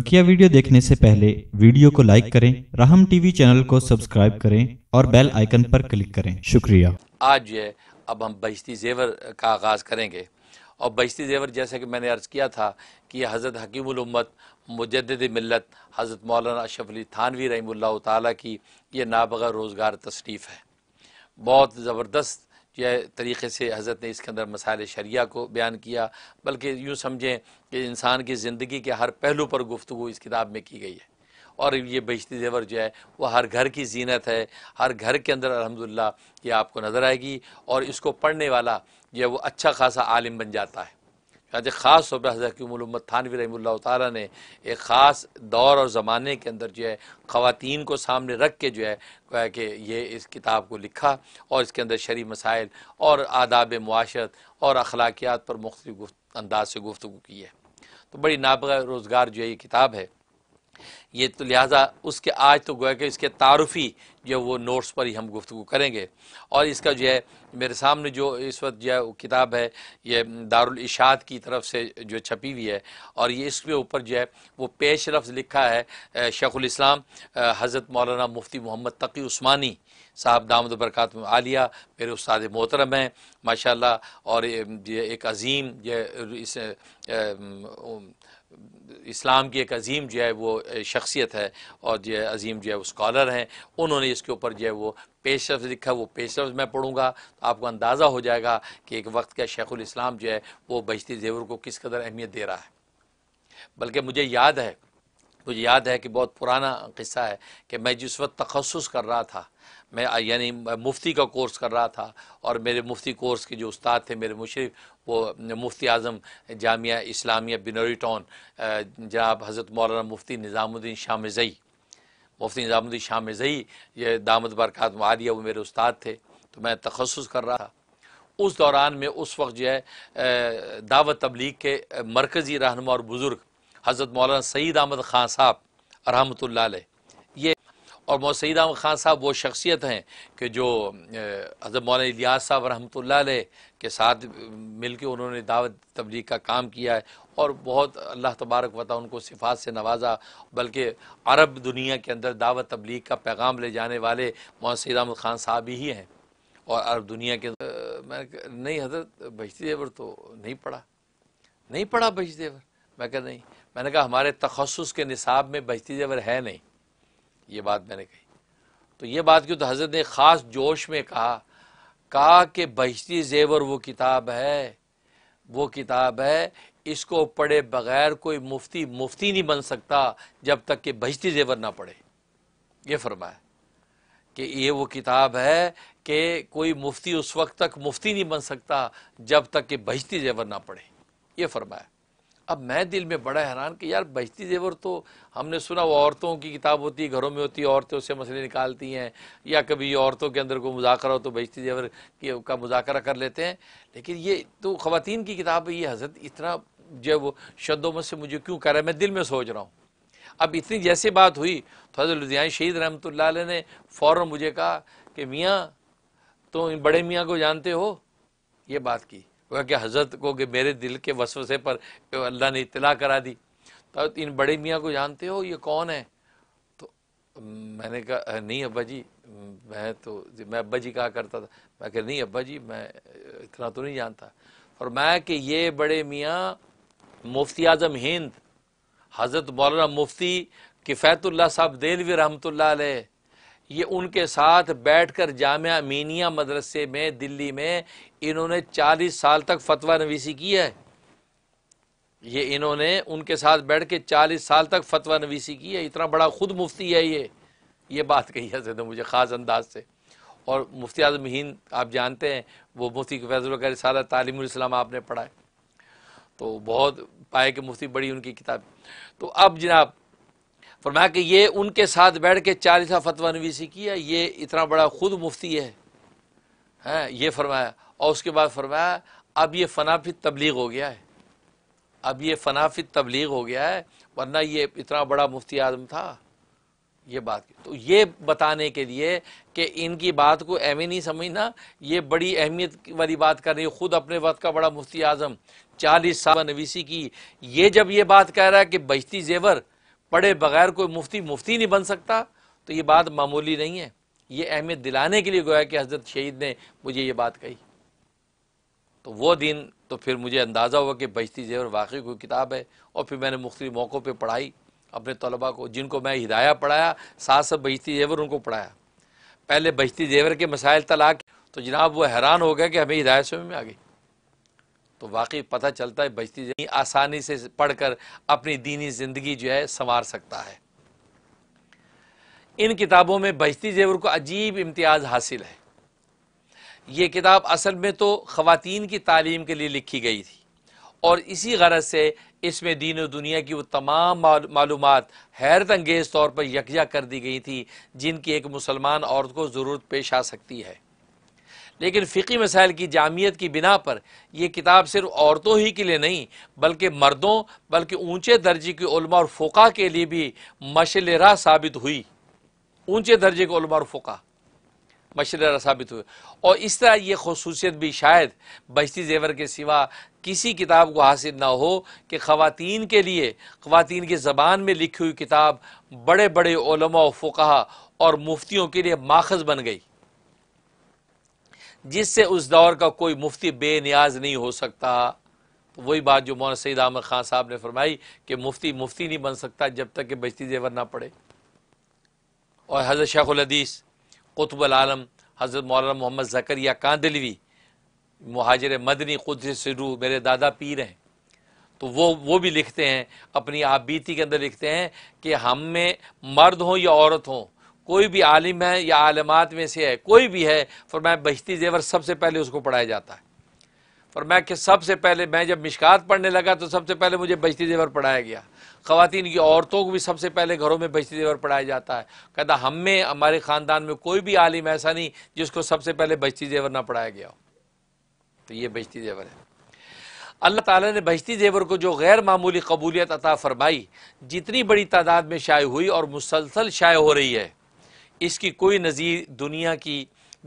बकिया वीडियो देखने से पहले वीडियो को लाइक करें राहम टीवी चैनल को सब्सक्राइब करें और बेल आइकन पर क्लिक करें शुक्रिया आज जो है अब हम बहिश्ती जेवर का आगाज़ करेंगे और बहिश्ती जेवर जैसा कि मैंने अर्ज़ किया था कि हज़रत हकीमत मुजद मिलत हज़रत मौलाना अशरफ अली थानवी रही ताली की यह नाबगा रोज़गार तशरीफ़ है बहुत ज़बरदस्त यह तरीके से हज़रत ने इसके अंदर मसाइल शरिया को बयान किया बल्कि यूँ समझें कि इंसान की ज़िंदगी के हर पहलू पर गुफ्तु इस किताब में की गई है और ये बहिश्ती जेवर जो है वह हर घर की जीनत है हर घर के अंदर अलहमदिल्ला ये आपको नज़र आएगी और इसको पढ़ने वाला जो है वो अच्छा खासा आलिम बन जाता है आज ख़ास तौर पर उम्मत थानवी रही तारा ने एक ख़ास दौर और ज़माने के अंदर जो है ख़वान को सामने रख के जो है कि ये इस किताब को लिखा और इसके अंदर शरी मसाइल और आदाब माशरत और अखलाकियात पर मुख्त अंदाज से गुफ्तु की है तो बड़ी नापा रोज़गार जो है ये किताब है ये तो लिहाजा उसके आज तो गोया कि इसके तारफ़ी जो वो नोट्स पर ही हम गुफ्तु करेंगे और इसका जो है मेरे सामने जो इस वक्त जो है किताब है ये दारुल इशाद की तरफ से जो छपी हुई है और ये इसके ऊपर जो है वो पेश लफ्ज़ लिखा है शेखुल इस्लाम हज़रत मौलाना मुफ्ती मोहम्मद तकी उस्मानी साहब दामद बरक़ात आलिया मेरे उस्ताद मोहतरम हैं माशा और ये एक अजीम जो इस इस्लाम की एक अजीम जो है वो शख्स शख्सियत है और जो है अजीम जो है वो स्कॉलर हैं उन्होंने इसके ऊपर जो है वो पेश लफ्ज़ लिखा वो पेश लफ्ज़ मैं पढ़ूंगा तो आपको अंदाज़ा हो जाएगा कि एक वक्त का शेखुल इस्लाम जो है वो बजती जेवर को किस कदर अहमियत दे रहा है बल्कि मुझे याद है मुझे याद है कि बहुत पुराना किस्सा है कि मैं जिस वक्त तखसस कर रहा था मैं यानी मुफ्ती का कोर्स कर रहा था और मेरे मुफ्ती कोर्स के जो उस्ताद थे मेरे मुशरफ वो मुफ्ती आज़म जामिया इस्लामिया बिनोरी टाउन जनाब हज़रत मौलाना मुफ्ती निज़ामुद्दीन शामज़ई मुफ्ती निज़ामुद्दीन शामज़ई ये दामद बरक़ात मारिया वो मेरे उस्ताद थे तो मैं तखसस कर रहा था उस दौरान में उस वक्त जो है दावत तबलीग के मरकज़ी रहनम और बुज़ुर्ग हज़रत मौलाना सईद अहमद ख़ान साहब रहमत ये और मौ सईद अहमद ख़ान साहब वो शख्सियत हैं कि जो हज़रत मौलाना इलियास साहब रहमत के साथ मिल के उन्होंने दावत तबलीग का काम किया है और बहुत अल्लाह तबारक वाता उनको सिफात से नवाजा बल्कि अरब दुनिया के अंदर दावत तबलीग का पैगाम ले जाने वाले मौ सईद अहमद ख़ान साहब ही हैं और अरब दुनिया के मैं नहीं हजरत बजती देवर तो नहीं पढ़ा नहीं पढ़ा बजती देवर मैं कह नहीं मैंने कहा हमारे तखसस के निसाब में बहती जबर है नहीं ये बात मैंने कही तो ये बात क्यों तो हज़रत ने ख़ास जोश में कहा कहा कि बहती जेवर वो किताब है वो किताब है इसको पढ़े बगैर कोई मुफ्ती मुफ्ती नहीं बन सकता जब तक कि बहती जेवर ना पढ़े ये फरमाया कि ये वो किताब है कि कोई मुफ्ती उस वक्त तक मुफ्ती नहीं बन सकता जब तक कि बहती जेवर ना पढ़े ये फरमाया अब मैं दिल में बड़ा हैरान कि यार बजती जेवर तो हमने सुना वो औरतों की किताब होती है घरों में होती है औरतें उससे मसले निकालती हैं या कभी औरतों के अंदर कोई मुजाकरा हो तो बजती जेवर की का मुजाकरा कर लेते हैं लेकिन ये तो ख़वान की किताब ये हजरत इतना जब शब्दों में से मुझे क्यों कर रहा है मैं दिल में सोच रहा हूँ अब इतनी जैसे बात हुई तो हजरत लुधियान शहीद रहमत ने फ़ौर मुझे कहा कि मियाँ तो बड़े मियाँ को जानते हो ये बात की कि हज़रत को कि मेरे दिल के वसवसे पर अल्लाह ने इतला करा दी तो इन बड़े मियाँ को जानते हो ये कौन है तो मैंने कहा नहीं अब्बा जी मैं तो मैं अब्बा जी कहा करता था मैं कह नहीं अब्बा जी मैं इतना तो नहीं जानता और मैं कि ये बड़े मियाँ मुफ्ती आजम हिंद हज़रत मौलाना मुफ्ती किफ़ैतुल्ला साहब देलवी रहमत ये उनके साथ बैठकर जामिया मीनिया मदरसे में दिल्ली में इन्होंने चालीस साल तक फतवा नवीसी की है ये इन्होंने उनके साथ बैठ के चालीस साल तक फतवा नवीसी की है इतना बड़ा ख़ुद मुफ्ती है ये ये बात कही है तो मुझे ख़ास अंदाज से और मुफ्ती आजम हिंद आप जानते हैं वो मुफ्ती फैजल कर सारा तालीम आपने पढ़ा है तो बहुत पाए कि मुफ्ती बड़ी उनकी किताब तो अब जनाब फरमाया कि ये उनके साथ बैठ के चालीसा फतवा नवीसी किया ये इतना बड़ा खुद मुफ्ती है हैं ये फरमाया और उसके बाद फरमाया अब ये फनाफित तबलीग हो गया है अब ये फनाफित तबलीग हो गया है वरना ये इतना बड़ा मुफ्ती आदम था ये बात तो ये बताने के लिए कि इनकी बात को अहम ही नहीं समझना ये बड़ी अहमियत वाली बात कर रही है ख़ुद अपने वक्त का बड़ा मुफ्ती आज़म चालीस साल नवीसी की ये जब ये बात कह रहा है कि बजती जेवर पढ़े बगैर कोई मुफ्ती मुफ्ती नहीं बन सकता तो ये बात मामूली नहीं है ये अहमियत दिलाने के लिए गोया कि हज़रत शहीद ने मुझे ये बात कही तो वो दिन तो फिर मुझे अंदाज़ा हुआ कि बजती जेवर वाकई कोई किताब है और फिर मैंने मुख्तलि मौक़ों पर पढ़ाई अपने तलबा को जिनको मैं हिदाया पढ़ाया साथ साथ बजती जेवर उनको पढ़ाया पहले बजती जेवर के मसाइल तलाक तो जनाब वो हैरान हो गया कि हमें हिदायत समझ में आ गई तो वाकई पता चलता है बचती जमी आसानी से पढ़कर अपनी दीनी ज़िंदगी जो है संवार सकता है इन किताबों में बजती जेवर को अजीब इम्तियाज़ हासिल है ये किताब असल में तो ख़वातीन की तालीम के लिए लिखी गई थी और इसी गरज से इसमें दीन और दुनिया की वो तमाम मालूम हैरत अंगेज़ तौर पर यकजा कर दी गई थी जिनकी एक मुसलमान औरत को ज़रूरत पेश आ सकती है लेकिन फ़िकी मसाइल की जामियत की बिना पर यह किताब सिर्फ औरतों ही के लिए नहीं बल्कि मर्दों बल्कि ऊँचे दर्जे की उलमा और फ़ोका के लिए भी मशलरा साबित हुई ऊँचे दर्जे के उलमा और फ़ोका मशलरा साबित हुए और इस तरह ये खसूसियत भी शायद बजती जेवर के सिवा किसी किताब को हासिल ना हो कि ख़वातीन के लिए खातन की ज़बान में लिखी हुई किताब बड़े बड़े फ़ुका और मुफ्तियों के लिए माखज़ बन गई जिससे उस दौर का कोई मुफ्ती बेनियाज नहीं हो सकता तो वही बात जो मौलाना सईद अहमद ख़ान साहब ने फरमाई कि मुफ्ती मुफ्ती नहीं बन सकता जब तक कि बजती जेवर ना पड़े और हज़रत शेखुलदीस आलम हज़रत मौलाना मोहम्मद जकरिया कांदलवी महाजर मदनी खुद से रू मेरे दादा पीर हैं तो वो वो भी लिखते हैं अपनी आप बीती के अंदर लिखते हैं कि हम में मर्द हों या औरत हों कोई भी आलिम है या आलमात में से है कोई भी है मैं बहती जेवर सबसे पहले उसको पढ़ाया जाता है फरमाया कि सबसे पहले मैं जब मिशकात पढ़ने लगा तो सबसे पहले मुझे बजती जेवर पढ़ाया गया ख़वान की औरतों को भी सबसे पहले घरों में बजती जेवर पढ़ाया जाता है कहता हम में हमारे ख़ानदान में कोई भी आलिम ऐसा नहीं जिसको सबसे पहले बजती जेवर ना पढ़ाया गया हो तो ये बजती जेवर है अल्लाह ताला ने बहती जेवर को जो गैर मामूली कबूलियत अता फ़रमाई जितनी बड़ी तादाद में शाये हुई और मुसलसल शाये हो रही है इसकी कोई नज़ीर दुनिया की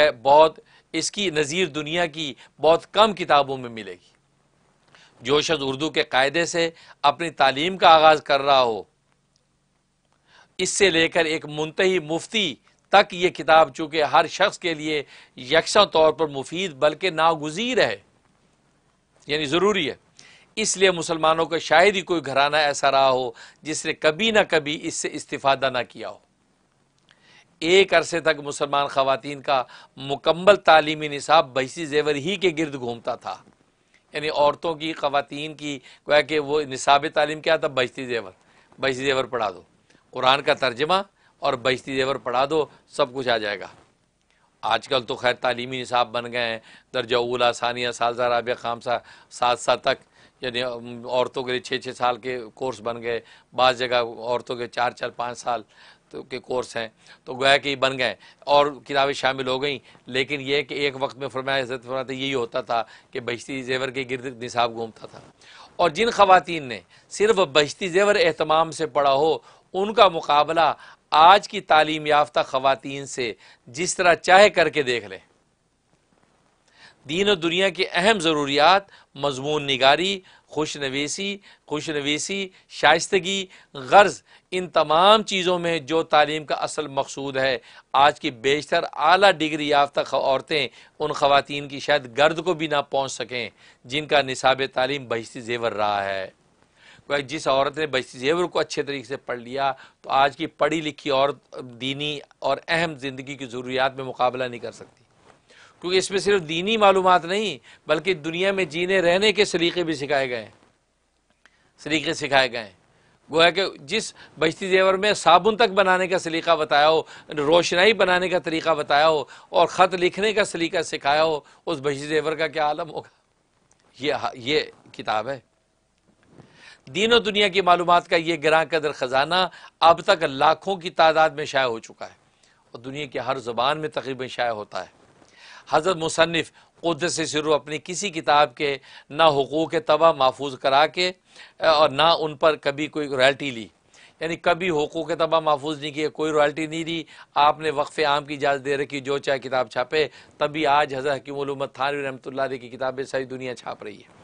बहुत इसकी नज़ीर दुनिया की बहुत कम किताबों में मिलेगी जो शख्स उर्दू के कायदे से अपनी तालीम का आगाज़ कर रहा हो इससे लेकर एक मुंतही मुफ्ती तक ये किताब चूँकि हर शख्स के लिए यकसा तौर पर मुफीद बल्कि नागजीर है यानी ज़रूरी है इसलिए मुसलमानों का शायद ही कोई घराना ऐसा रहा हो जिसने कभी ना कभी इससे इस्तीफ़ादा ना किया हो एक अरसे तक मुसलमान खातन का मुकम्मल तालीमी निसाब बहसी जेवर ही के गर्द घूमता था यानी औरतों की खातन की क्या कि वो निसाब तालीम क्या था बहती जेवर बहती जेवर पढ़ा दो कुरान का तर्जमा और बहती जेवर पढ़ा दो सब कुछ आ जाएगा आजकल तो खैर तालीमी निसाब बन गए हैं दर्जा उला सानिया सालसा राबिया खामसा सात सात तक यानी औरतों के लिए छः छः साल के कोर्स बन गए बाद जगह औरतों के चार चार पाँच साल तो के कोर्स हैं तो गोया कि बन गए और किताबें शामिल हो गई लेकिन यह कि एक वक्त में फरमाया फरमाते यही होता था कि बहती जेवर के गिरद निसाब घूमता था और जिन खवतिन ने सिर्फ बहती जेवर अहतमाम से पढ़ा हो उनका मुकाबला आज की तालीम याफ्ता खवतिन से जिस तरह चाहे करके देख लें दीन और दुनिया की अहम ज़रूरियात मजमून निगारी खुश नवेसी खुश नवेसी शाइस्तगी गर्ज इन तमाम चीज़ों में जो तालीम का असल मकसूद है आज की बेशतर अली डिग्री याफ्ता औरतें उन खातन की शायद गर्द को भी ना पहुँच सकें जिनका निसाब तालीम बहती जेवर रहा है जिस औरत ने बहती जेवर को अच्छे तरीके से पढ़ लिया तो आज की पढ़ी लिखी औरत दीनी और अहम ज़िंदगी की ज़रूरियात में मुकाबला नहीं कर सकती क्योंकि इसमें सिर्फ दीनी मालूम नहीं बल्कि दुनिया में जीने रहने के सलीके भी सिखाए गए हैं सलीके सिखाए गए हैं गोया कि जिस बजती जेवर में साबुन तक बनाने का सलीका बताया हो रोशनाई बनाने का तरीका बताया हो और ख़त लिखने का सलीका सिखाया हो उस बजती जेवर का क्या आलम होगा ये ये किताब है दीन और दुनिया की मालूम का ये ग्रह कदर ख़जाना अब तक लाखों की तादाद में शाया हो चुका है और दुनिया की हर ज़ुबान में तकरीबन शाया होता है हज़रत मुसनफ़ क़ुद से शुरू अपनी किसी किताब के ना हकूक़ तबाह महफूज करा के और ना उन पर कभी कोई रॉयल्टी ली यानी कभी हकूक़ तबाह महफूज नहीं किए कोई रॉयल्टी नहीं दी आपने वक्फ़ आम की इजाज़त दे रखी जो चाहे किताब छापे तभी आज हज़र हकीमत थानवी रहमत की किताबें सारी दुनिया छाप रही है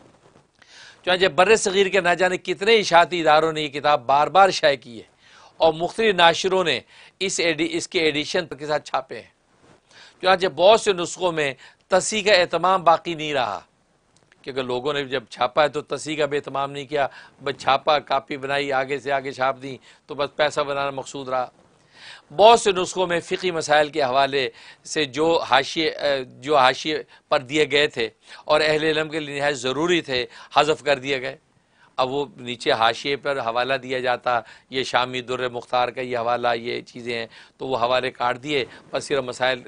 चुनाचे बर सग़ीर के ना जाने कितने इशाती इदारों ने यह किताब बार बार शाये की है और मुख्तलि नाशरों ने इस एडि, इसके एडिशन के साथ छापे हैं चुनाचे बहुत से नुस्खों में तसी का अहतमाम बाकी नहीं रहा क्योंकि लोगों ने जब छापा है तो तसी का भी अहतमाम नहीं किया बस छापा कापी बनाई आगे से आगे छाप दी तो बस पैसा बनाना मकसूद रहा बहुत से नुस्खों में फ़िकी मसाइल के हवाले से जो हाशिए जो हाशिए पर दिए गए थे और अहल इलम के लिए नहायत ज़रूरी थे हजफ कर दिए गए अब वो नीचे हाशिए पर हवाला दिया जाता ये शामी दुर मुख्तार का ये हवाला ये चीज़ें हैं तो वो हवाले काट दिए बस सिर्फ मसाइल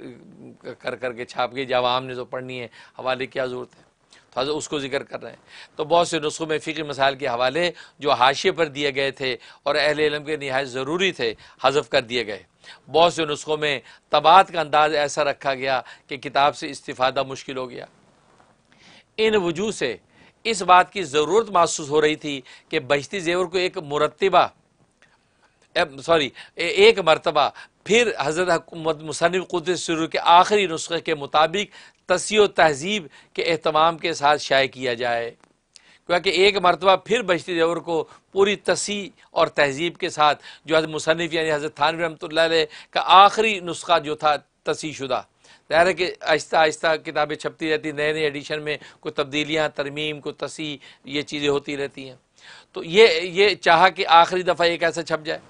कर करके छाप गए जब ने जो तो पढ़नी है हवाले क्या ज़रूरत है तो हज़र उसको जिक्र कर रहे हैं तो बहुत से नुस्खों में फ़िक्र मसाइल के हवाले जो हाशिए पर दिए गए थे और अहल इलम के नहायत ज़रूरी थे हजफ कर दिए गए बहुत से नुस्खों में तबात का अंदाज़ ऐसा रखा गया कि किताब से इस्तीफ़ादा मुश्किल हो गया इन वजूह से इस बात की ज़रूरत महसूस हो रही थी कि बहती जेवर को एक मुरतबा सॉरी एक मरतबा फिर हज़रत मुसनफ़ कुद शुरू के आखिरी नुस्खे के मुताबिक तसी तहज़ीब के अहतमाम के साथ शाये किया जाए क्योंकि एक मरतबा फिर बजती जेवर को पूरी तसी और तहज़ीब के साथ जो हज़रत मुसनफ़ यानी हज़रत थानवी रहमत का आखिरी नुस्खा जो था तसी शुदा ज़ाहिर है कि आहिस्ता आहिस्ता किताबें छपती रहती नए नए एडिशन में कोई तब्दीलियाँ तरमीम को तसी ये चीज़ें होती रहती हैं तो ये ये चाह कि आखिरी दफ़ा एक ऐसा छप जाए